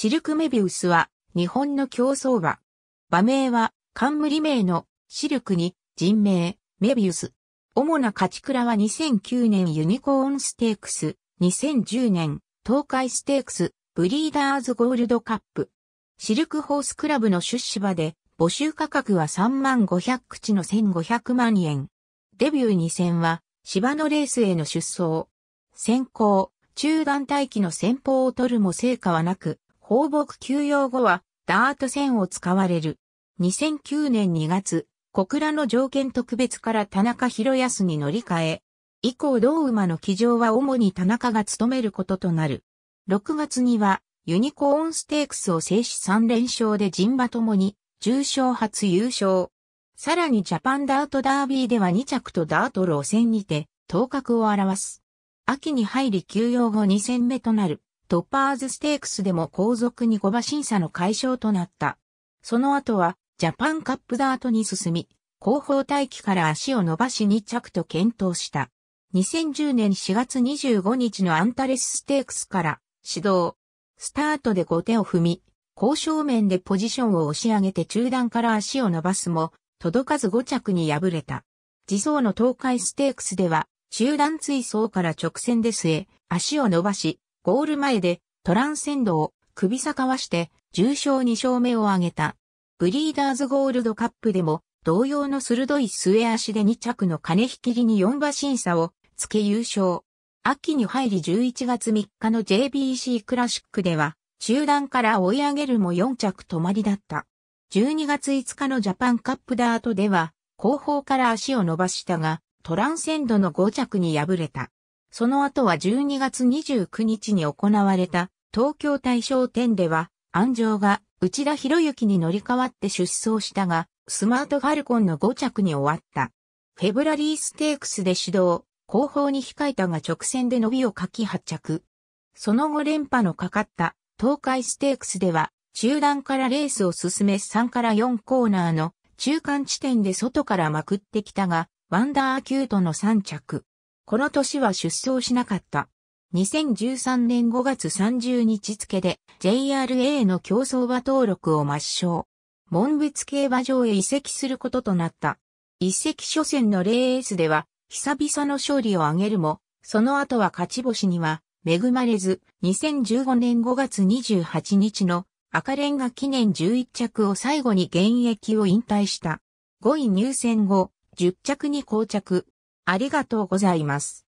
シルクメビウスは日本の競争馬。馬名は冠名のシルクに人名メビウス。主な勝ち倉は2009年ユニコーンステークス、2010年東海ステークス、ブリーダーズゴールドカップ。シルクホースクラブの出資馬で募集価格は3万500口の1500万円。デビュー2戦は芝のレースへの出走。先行、中団待機の先方を取るも成果はなく、放牧休養後は、ダート戦を使われる。2009年2月、小倉の条件特別から田中博康に乗り換え、以降同馬の騎乗は主に田中が務めることとなる。6月には、ユニコーンステークスを制し3連勝で陣馬ともに、重賞初優勝。さらにジャパンダートダービーでは2着とダート路線にて、頭角を表す。秋に入り休養後2戦目となる。トッパーズステークスでも後続に5馬審査の解消となった。その後は、ジャパンカップダートに進み、後方待機から足を伸ばし2着と検討した。2010年4月25日のアンタレスステークスから始動。スタートで5手を踏み、交渉面でポジションを押し上げて中段から足を伸ばすも、届かず5着に敗れた。自走の東海ステークスでは、中段追走から直線で据え、足を伸ばし、ゴール前でトランセンドを首差かわして重賞2勝目を挙げた。ブリーダーズゴールドカップでも同様の鋭い末足で2着の金引きりに4馬審査をつけ優勝。秋に入り11月3日の JBC クラシックでは中段から追い上げるも4着止まりだった。12月5日のジャパンカップダートでは後方から足を伸ばしたがトランセンドの5着に敗れた。その後は12月29日に行われた東京大賞展では、安城が内田博之に乗り換わって出走したが、スマートファルコンの5着に終わった。フェブラリーステークスで指導、後方に控えたが直線で伸びをかき発着。その後連覇のかかった東海ステークスでは、中段からレースを進め3から4コーナーの中間地点で外からまくってきたが、ワンダーアキュートの3着。この年は出走しなかった。2013年5月30日付で JRA の競走馬登録を抹消。門別競馬場へ移籍することとなった。移籍初戦のレースでは久々の勝利を挙げるも、その後は勝ち星には恵まれず、2015年5月28日の赤レンガ記念11着を最後に現役を引退した。5位入選後、10着に膠着、ありがとうございます。